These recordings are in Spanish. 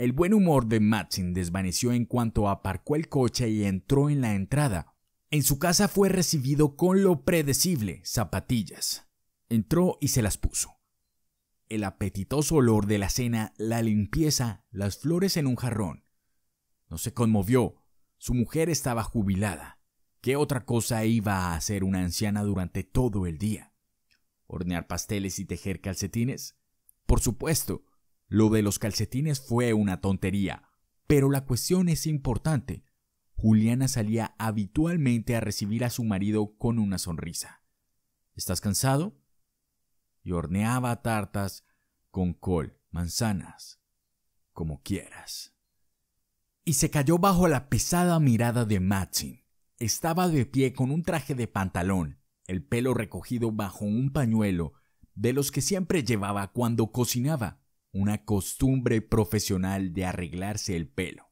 El buen humor de Matsin desvaneció en cuanto aparcó el coche y entró en la entrada. En su casa fue recibido con lo predecible, zapatillas. Entró y se las puso. El apetitoso olor de la cena, la limpieza, las flores en un jarrón. No se conmovió. Su mujer estaba jubilada. ¿Qué otra cosa iba a hacer una anciana durante todo el día? ¿Hornear pasteles y tejer calcetines? Por supuesto, lo de los calcetines fue una tontería, pero la cuestión es importante. Juliana salía habitualmente a recibir a su marido con una sonrisa. ¿Estás cansado? Y horneaba tartas con col, manzanas, como quieras. Y se cayó bajo la pesada mirada de Matsin. Estaba de pie con un traje de pantalón, el pelo recogido bajo un pañuelo, de los que siempre llevaba cuando cocinaba una costumbre profesional de arreglarse el pelo.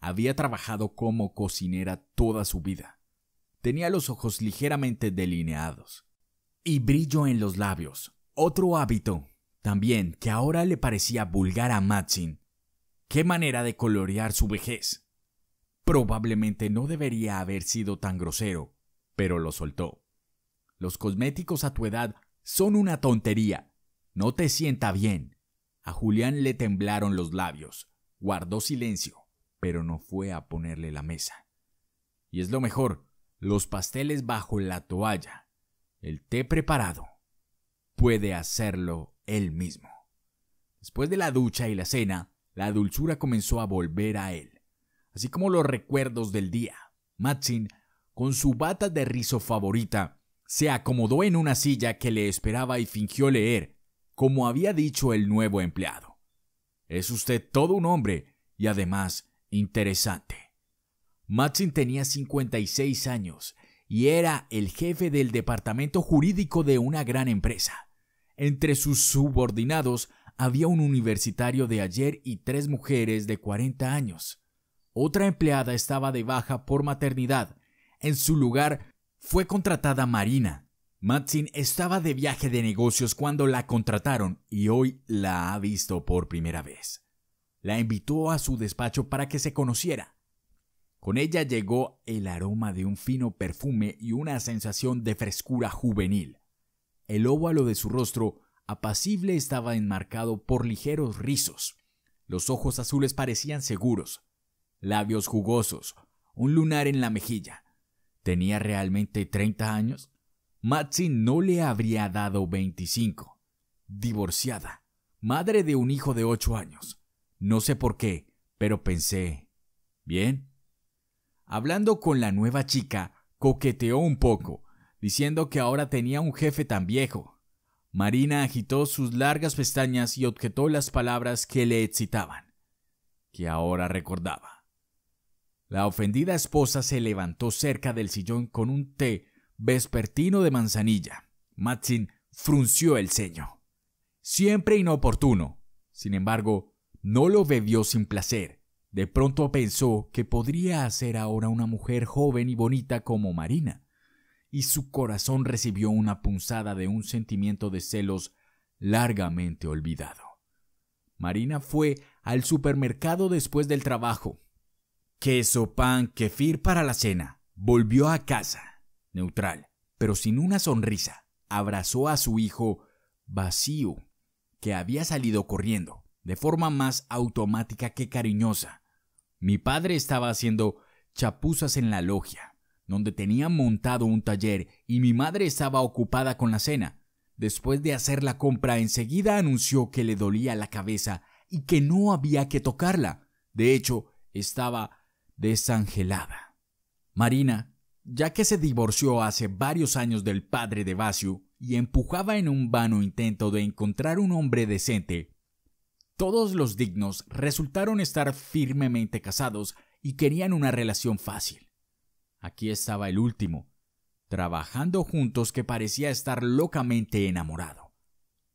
Había trabajado como cocinera toda su vida. Tenía los ojos ligeramente delineados y brillo en los labios, otro hábito también que ahora le parecía vulgar a Matsin. Qué manera de colorear su vejez. Probablemente no debería haber sido tan grosero, pero lo soltó. Los cosméticos a tu edad son una tontería. No te sienta bien. A Julián le temblaron los labios. Guardó silencio, pero no fue a ponerle la mesa. Y es lo mejor, los pasteles bajo la toalla, el té preparado. Puede hacerlo él mismo. Después de la ducha y la cena, la dulzura comenzó a volver a él, así como los recuerdos del día. Matsin, con su bata de rizo favorita, se acomodó en una silla que le esperaba y fingió leer, como había dicho el nuevo empleado. Es usted todo un hombre y además interesante. Matzin tenía 56 años y era el jefe del departamento jurídico de una gran empresa. Entre sus subordinados había un universitario de ayer y tres mujeres de 40 años. Otra empleada estaba de baja por maternidad. En su lugar fue contratada Marina, Matsin estaba de viaje de negocios cuando la contrataron y hoy la ha visto por primera vez. La invitó a su despacho para que se conociera. Con ella llegó el aroma de un fino perfume y una sensación de frescura juvenil. El óvalo de su rostro apacible estaba enmarcado por ligeros rizos. Los ojos azules parecían seguros, labios jugosos, un lunar en la mejilla. ¿Tenía realmente 30 años? Matsy no le habría dado 25. Divorciada, madre de un hijo de 8 años. No sé por qué, pero pensé, ¿bien? Hablando con la nueva chica, coqueteó un poco, diciendo que ahora tenía un jefe tan viejo. Marina agitó sus largas pestañas y objetó las palabras que le excitaban, que ahora recordaba. La ofendida esposa se levantó cerca del sillón con un té vespertino de manzanilla. Matsin frunció el ceño. Siempre inoportuno. Sin embargo, no lo bebió sin placer. De pronto pensó que podría hacer ahora una mujer joven y bonita como Marina, y su corazón recibió una punzada de un sentimiento de celos largamente olvidado. Marina fue al supermercado después del trabajo. Queso, pan, kefir para la cena. Volvió a casa neutral, pero sin una sonrisa, abrazó a su hijo vacío, que había salido corriendo, de forma más automática que cariñosa. Mi padre estaba haciendo chapuzas en la logia, donde tenía montado un taller y mi madre estaba ocupada con la cena. Después de hacer la compra, enseguida anunció que le dolía la cabeza y que no había que tocarla. De hecho, estaba desangelada. Marina ya que se divorció hace varios años del padre de Basio y empujaba en un vano intento de encontrar un hombre decente. Todos los dignos resultaron estar firmemente casados y querían una relación fácil. Aquí estaba el último, trabajando juntos que parecía estar locamente enamorado.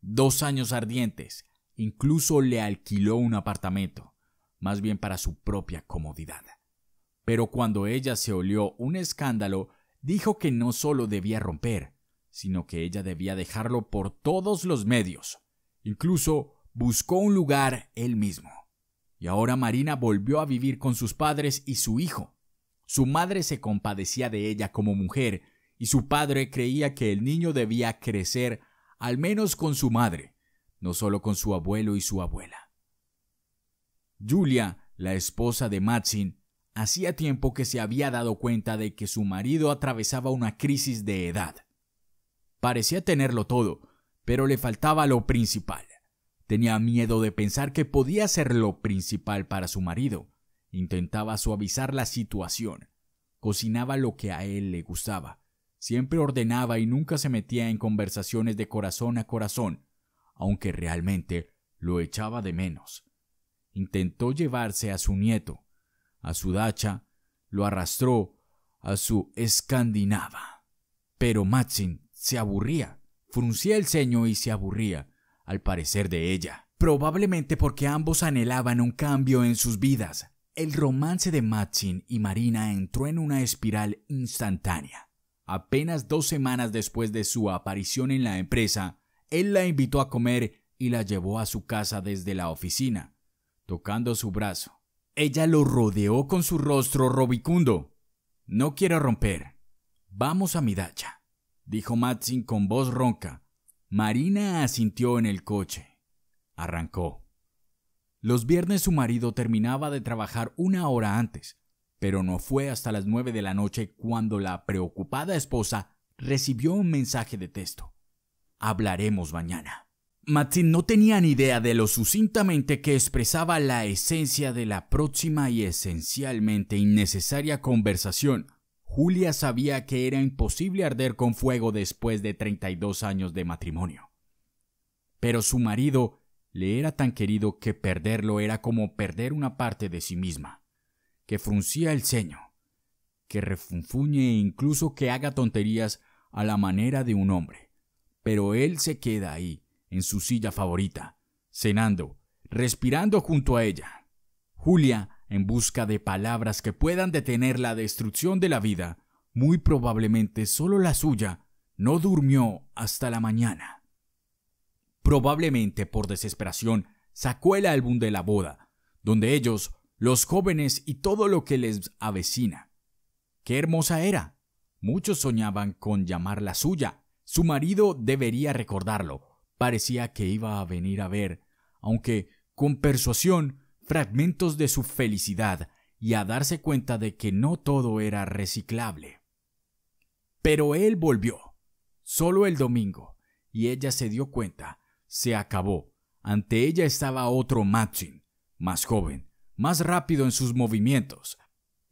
Dos años ardientes, incluso le alquiló un apartamento, más bien para su propia comodidad. Pero cuando ella se olió un escándalo, dijo que no solo debía romper, sino que ella debía dejarlo por todos los medios. Incluso buscó un lugar él mismo. Y ahora Marina volvió a vivir con sus padres y su hijo. Su madre se compadecía de ella como mujer, y su padre creía que el niño debía crecer al menos con su madre, no solo con su abuelo y su abuela. Julia, la esposa de Matsin, Hacía tiempo que se había dado cuenta de que su marido atravesaba una crisis de edad. Parecía tenerlo todo, pero le faltaba lo principal. Tenía miedo de pensar que podía ser lo principal para su marido. Intentaba suavizar la situación. Cocinaba lo que a él le gustaba. Siempre ordenaba y nunca se metía en conversaciones de corazón a corazón, aunque realmente lo echaba de menos. Intentó llevarse a su nieto, a su dacha, lo arrastró a su escandinava. Pero Matzin se aburría, fruncía el ceño y se aburría, al parecer de ella. Probablemente porque ambos anhelaban un cambio en sus vidas. El romance de Matzin y Marina entró en una espiral instantánea. Apenas dos semanas después de su aparición en la empresa, él la invitó a comer y la llevó a su casa desde la oficina, tocando su brazo. Ella lo rodeó con su rostro robicundo. No quiero romper. Vamos a mi dacha, dijo Matsin con voz ronca. Marina asintió en el coche. Arrancó. Los viernes su marido terminaba de trabajar una hora antes, pero no fue hasta las nueve de la noche cuando la preocupada esposa recibió un mensaje de texto. Hablaremos mañana. Matin no tenía ni idea de lo sucintamente que expresaba la esencia de la próxima y esencialmente innecesaria conversación. Julia sabía que era imposible arder con fuego después de 32 años de matrimonio. Pero su marido le era tan querido que perderlo era como perder una parte de sí misma, que fruncía el ceño, que refunfuñe e incluso que haga tonterías a la manera de un hombre. Pero él se queda ahí, en su silla favorita, cenando, respirando junto a ella. Julia, en busca de palabras que puedan detener la destrucción de la vida, muy probablemente solo la suya, no durmió hasta la mañana. Probablemente por desesperación sacó el álbum de la boda, donde ellos, los jóvenes y todo lo que les avecina. ¡Qué hermosa era! Muchos soñaban con llamarla suya. Su marido debería recordarlo, parecía que iba a venir a ver, aunque con persuasión, fragmentos de su felicidad y a darse cuenta de que no todo era reciclable. Pero él volvió, solo el domingo, y ella se dio cuenta, se acabó. Ante ella estaba otro Matsin, más joven, más rápido en sus movimientos.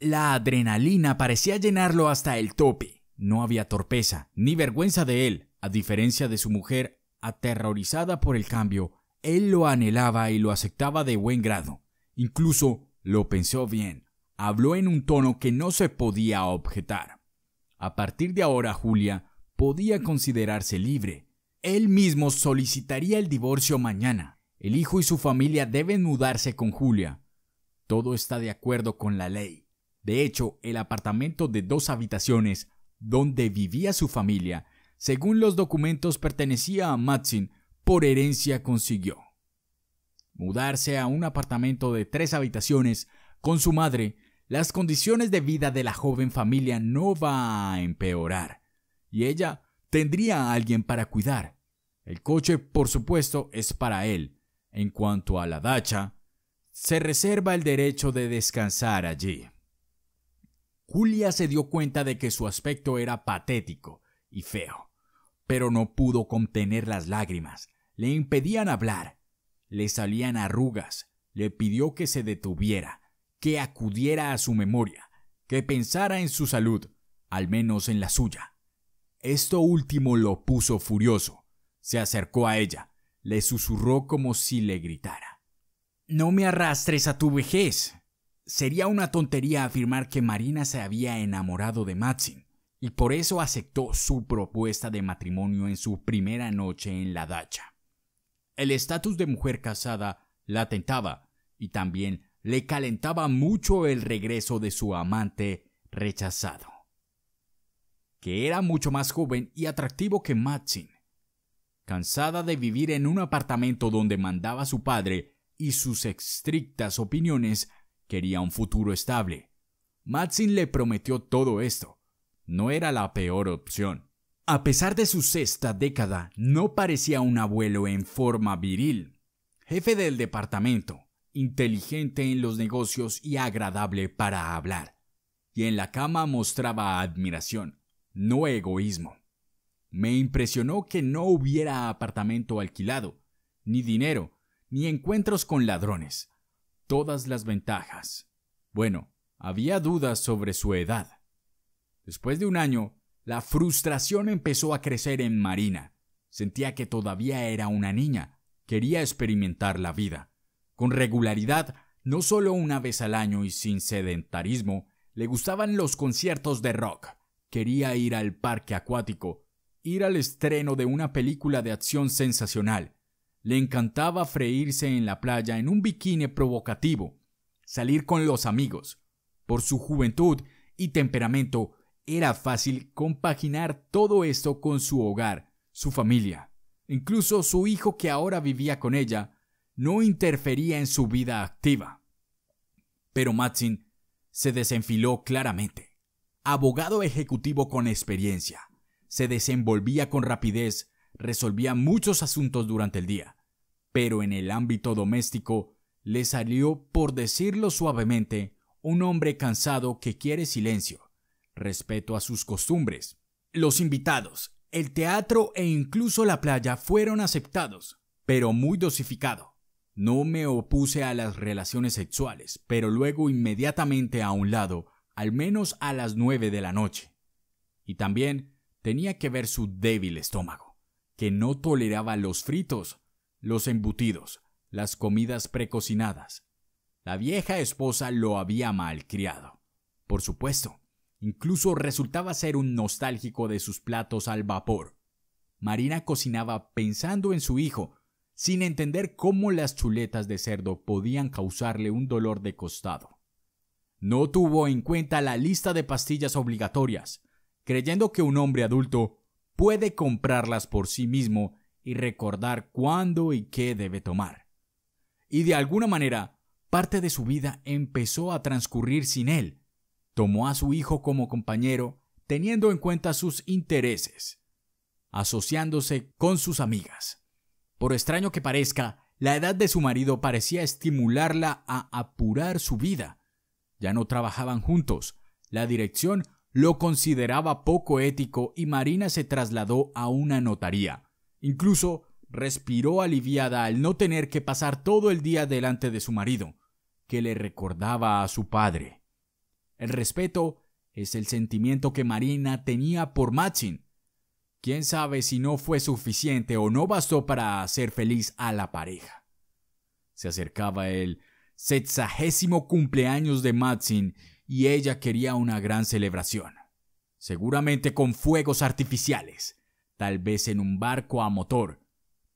La adrenalina parecía llenarlo hasta el tope. No había torpeza, ni vergüenza de él, a diferencia de su mujer Aterrorizada por el cambio, él lo anhelaba y lo aceptaba de buen grado. Incluso lo pensó bien. Habló en un tono que no se podía objetar. A partir de ahora, Julia podía considerarse libre. Él mismo solicitaría el divorcio mañana. El hijo y su familia deben mudarse con Julia. Todo está de acuerdo con la ley. De hecho, el apartamento de dos habitaciones donde vivía su familia según los documentos pertenecía a Matsin, por herencia consiguió. Mudarse a un apartamento de tres habitaciones con su madre, las condiciones de vida de la joven familia no va a empeorar, y ella tendría a alguien para cuidar. El coche, por supuesto, es para él. En cuanto a la dacha, se reserva el derecho de descansar allí. Julia se dio cuenta de que su aspecto era patético y feo pero no pudo contener las lágrimas. Le impedían hablar, le salían arrugas, le pidió que se detuviera, que acudiera a su memoria, que pensara en su salud, al menos en la suya. Esto último lo puso furioso. Se acercó a ella, le susurró como si le gritara. No me arrastres a tu vejez. Sería una tontería afirmar que Marina se había enamorado de Matsin y por eso aceptó su propuesta de matrimonio en su primera noche en la dacha. El estatus de mujer casada la tentaba y también le calentaba mucho el regreso de su amante rechazado, que era mucho más joven y atractivo que Madsen. Cansada de vivir en un apartamento donde mandaba su padre y sus estrictas opiniones, quería un futuro estable. Matsin le prometió todo esto, no era la peor opción. A pesar de su sexta década, no parecía un abuelo en forma viril. Jefe del departamento, inteligente en los negocios y agradable para hablar. Y en la cama mostraba admiración, no egoísmo. Me impresionó que no hubiera apartamento alquilado, ni dinero, ni encuentros con ladrones. Todas las ventajas. Bueno, había dudas sobre su edad. Después de un año, la frustración empezó a crecer en Marina. Sentía que todavía era una niña, quería experimentar la vida. Con regularidad, no solo una vez al año y sin sedentarismo, le gustaban los conciertos de rock, quería ir al parque acuático, ir al estreno de una película de acción sensacional, le encantaba freírse en la playa en un bikini provocativo, salir con los amigos. Por su juventud y temperamento, era fácil compaginar todo esto con su hogar, su familia. Incluso su hijo que ahora vivía con ella no interfería en su vida activa. Pero Matzin se desenfiló claramente. Abogado ejecutivo con experiencia, se desenvolvía con rapidez, resolvía muchos asuntos durante el día, pero en el ámbito doméstico le salió, por decirlo suavemente, un hombre cansado que quiere silencio, respeto a sus costumbres. Los invitados, el teatro e incluso la playa fueron aceptados, pero muy dosificado. No me opuse a las relaciones sexuales, pero luego inmediatamente a un lado, al menos a las nueve de la noche. Y también tenía que ver su débil estómago, que no toleraba los fritos, los embutidos, las comidas precocinadas. La vieja esposa lo había malcriado. Por supuesto, Incluso resultaba ser un nostálgico de sus platos al vapor. Marina cocinaba pensando en su hijo, sin entender cómo las chuletas de cerdo podían causarle un dolor de costado. No tuvo en cuenta la lista de pastillas obligatorias, creyendo que un hombre adulto puede comprarlas por sí mismo y recordar cuándo y qué debe tomar. Y de alguna manera, parte de su vida empezó a transcurrir sin él, tomó a su hijo como compañero teniendo en cuenta sus intereses, asociándose con sus amigas. Por extraño que parezca, la edad de su marido parecía estimularla a apurar su vida. Ya no trabajaban juntos, la dirección lo consideraba poco ético y Marina se trasladó a una notaría. Incluso respiró aliviada al no tener que pasar todo el día delante de su marido, que le recordaba a su padre. El respeto es el sentimiento que Marina tenía por Matsin. Quién sabe si no fue suficiente o no bastó para hacer feliz a la pareja. Se acercaba el sexagésimo cumpleaños de Matsin y ella quería una gran celebración. Seguramente con fuegos artificiales, tal vez en un barco a motor,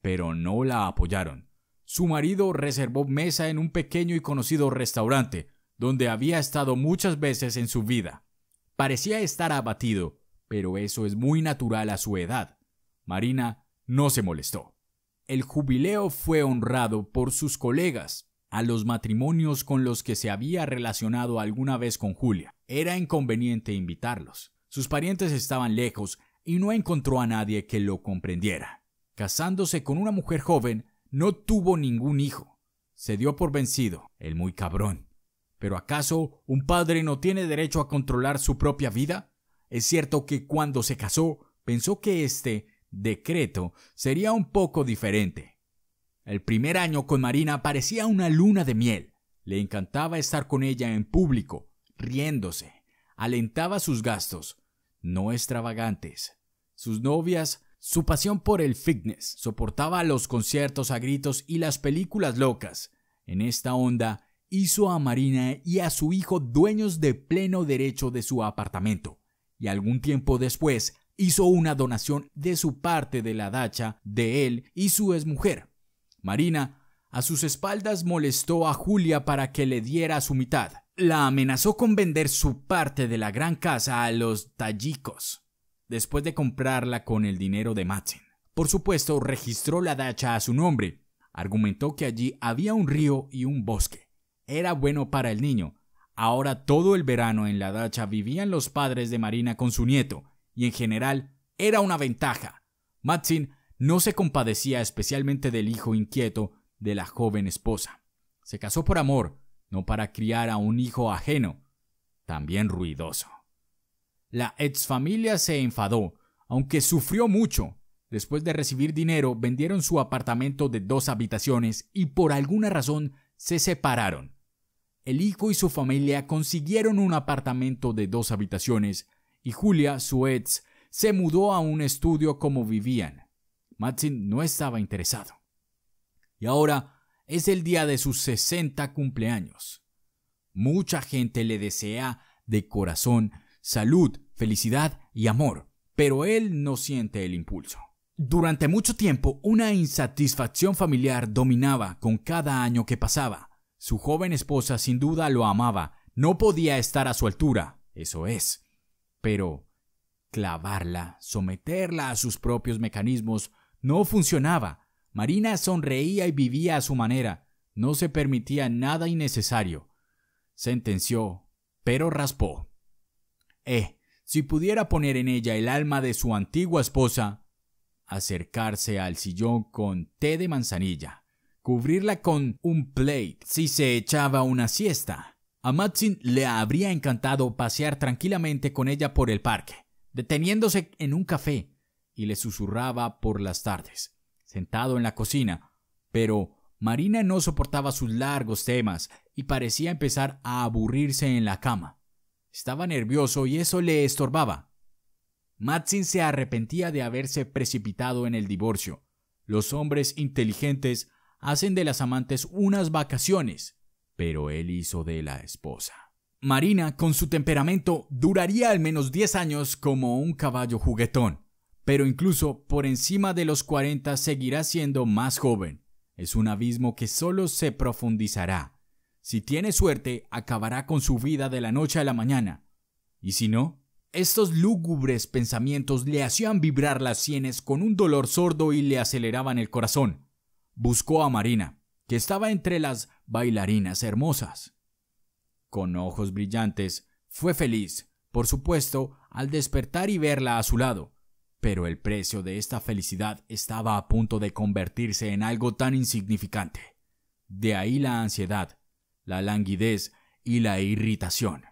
pero no la apoyaron. Su marido reservó mesa en un pequeño y conocido restaurante, donde había estado muchas veces en su vida. Parecía estar abatido, pero eso es muy natural a su edad. Marina no se molestó. El jubileo fue honrado por sus colegas, a los matrimonios con los que se había relacionado alguna vez con Julia. Era inconveniente invitarlos. Sus parientes estaban lejos y no encontró a nadie que lo comprendiera. Casándose con una mujer joven, no tuvo ningún hijo. Se dio por vencido, el muy cabrón. ¿Pero acaso un padre no tiene derecho a controlar su propia vida? Es cierto que cuando se casó, pensó que este decreto sería un poco diferente. El primer año con Marina parecía una luna de miel. Le encantaba estar con ella en público, riéndose. Alentaba sus gastos, no extravagantes. Sus novias, su pasión por el fitness, soportaba los conciertos a gritos y las películas locas. En esta onda, hizo a Marina y a su hijo dueños de pleno derecho de su apartamento, y algún tiempo después hizo una donación de su parte de la dacha de él y su exmujer. Marina, a sus espaldas, molestó a Julia para que le diera su mitad. La amenazó con vender su parte de la gran casa a los tallicos, después de comprarla con el dinero de Matchen. Por supuesto, registró la dacha a su nombre. Argumentó que allí había un río y un bosque era bueno para el niño. Ahora todo el verano en la dacha vivían los padres de Marina con su nieto, y en general era una ventaja. Matsin no se compadecía especialmente del hijo inquieto de la joven esposa. Se casó por amor, no para criar a un hijo ajeno, también ruidoso. La ex familia se enfadó, aunque sufrió mucho. Después de recibir dinero, vendieron su apartamento de dos habitaciones y por alguna razón se separaron. El hijo y su familia consiguieron un apartamento de dos habitaciones y Julia, su ex, se mudó a un estudio como vivían. Matsin no estaba interesado. Y ahora es el día de sus 60 cumpleaños. Mucha gente le desea de corazón salud, felicidad y amor, pero él no siente el impulso. Durante mucho tiempo, una insatisfacción familiar dominaba con cada año que pasaba. Su joven esposa sin duda lo amaba, no podía estar a su altura, eso es. Pero clavarla, someterla a sus propios mecanismos, no funcionaba. Marina sonreía y vivía a su manera, no se permitía nada innecesario. Sentenció, pero raspó. Eh, si pudiera poner en ella el alma de su antigua esposa, acercarse al sillón con té de manzanilla, cubrirla con un plate si se echaba una siesta. A Matsin le habría encantado pasear tranquilamente con ella por el parque, deteniéndose en un café, y le susurraba por las tardes, sentado en la cocina, pero Marina no soportaba sus largos temas y parecía empezar a aburrirse en la cama. Estaba nervioso y eso le estorbaba. Matsin se arrepentía de haberse precipitado en el divorcio. Los hombres inteligentes hacen de las amantes unas vacaciones, pero él hizo de la esposa. Marina, con su temperamento, duraría al menos 10 años como un caballo juguetón, pero incluso por encima de los 40 seguirá siendo más joven. Es un abismo que solo se profundizará. Si tiene suerte, acabará con su vida de la noche a la mañana. Y si no, estos lúgubres pensamientos le hacían vibrar las sienes con un dolor sordo y le aceleraban el corazón buscó a Marina, que estaba entre las bailarinas hermosas. Con ojos brillantes, fue feliz, por supuesto, al despertar y verla a su lado, pero el precio de esta felicidad estaba a punto de convertirse en algo tan insignificante. De ahí la ansiedad, la languidez y la irritación.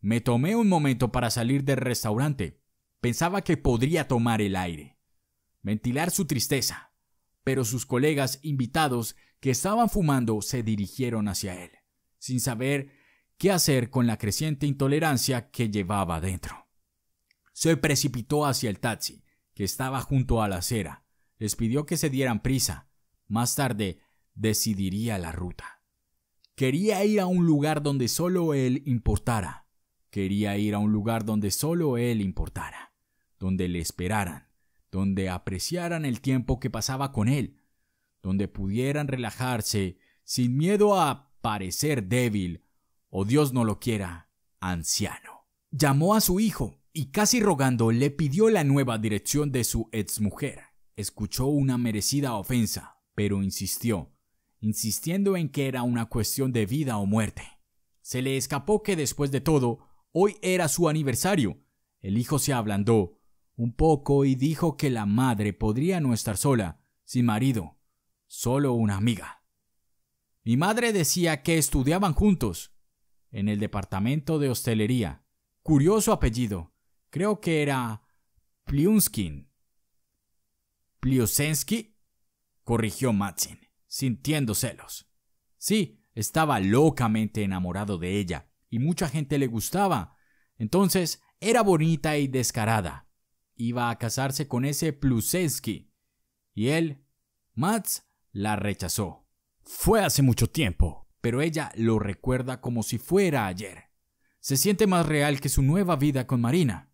Me tomé un momento para salir del restaurante. Pensaba que podría tomar el aire, ventilar su tristeza, pero sus colegas invitados que estaban fumando se dirigieron hacia él, sin saber qué hacer con la creciente intolerancia que llevaba dentro. Se precipitó hacia el taxi, que estaba junto a la acera, les pidió que se dieran prisa, más tarde decidiría la ruta. Quería ir a un lugar donde solo él importara, quería ir a un lugar donde solo él importara, donde le esperaran donde apreciaran el tiempo que pasaba con él, donde pudieran relajarse sin miedo a parecer débil o Dios no lo quiera, anciano. Llamó a su hijo y casi rogando le pidió la nueva dirección de su exmujer. Escuchó una merecida ofensa, pero insistió, insistiendo en que era una cuestión de vida o muerte. Se le escapó que después de todo, hoy era su aniversario. El hijo se ablandó un poco y dijo que la madre podría no estar sola, sin marido, solo una amiga. Mi madre decía que estudiaban juntos, en el departamento de hostelería. Curioso apellido, creo que era Pliunskin. Pliusensky, corrigió Matsin, sintiendo celos. Sí, estaba locamente enamorado de ella, y mucha gente le gustaba. Entonces, era bonita y descarada iba a casarse con ese Pluseski, y él, Mats, la rechazó. Fue hace mucho tiempo, pero ella lo recuerda como si fuera ayer. Se siente más real que su nueva vida con Marina.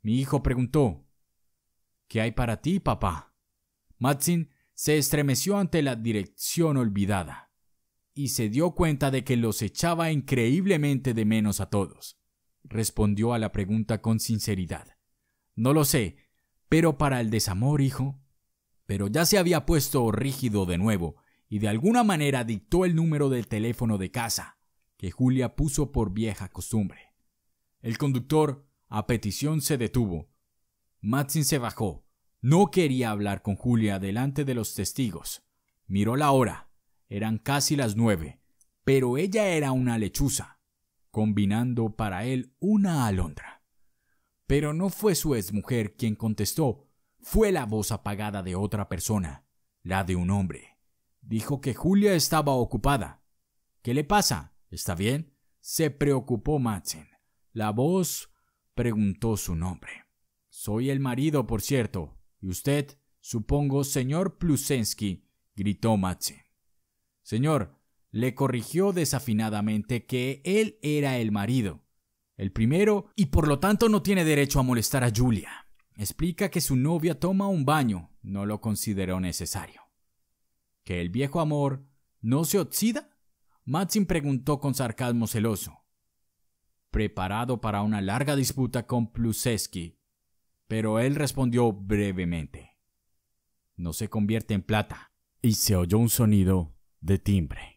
Mi hijo preguntó, ¿Qué hay para ti, papá? Matsin se estremeció ante la dirección olvidada y se dio cuenta de que los echaba increíblemente de menos a todos. Respondió a la pregunta con sinceridad. No lo sé, pero para el desamor, hijo. Pero ya se había puesto rígido de nuevo, y de alguna manera dictó el número del teléfono de casa, que Julia puso por vieja costumbre. El conductor, a petición, se detuvo. Matsin se bajó. No quería hablar con Julia delante de los testigos. Miró la hora. Eran casi las nueve, pero ella era una lechuza, combinando para él una alondra. Pero no fue su exmujer quien contestó, fue la voz apagada de otra persona, la de un hombre. Dijo que Julia estaba ocupada. ¿Qué le pasa? ¿Está bien? Se preocupó Madsen. La voz preguntó su nombre. Soy el marido, por cierto. ¿Y usted? Supongo, señor Plusensky, gritó Madsen. Señor, le corrigió desafinadamente que él era el marido el primero, y por lo tanto no tiene derecho a molestar a Julia. Explica que su novia toma un baño, no lo consideró necesario. ¿Que el viejo amor no se oxida? Matsin preguntó con sarcasmo celoso, preparado para una larga disputa con Pluseski, pero él respondió brevemente. No se convierte en plata, y se oyó un sonido de timbre.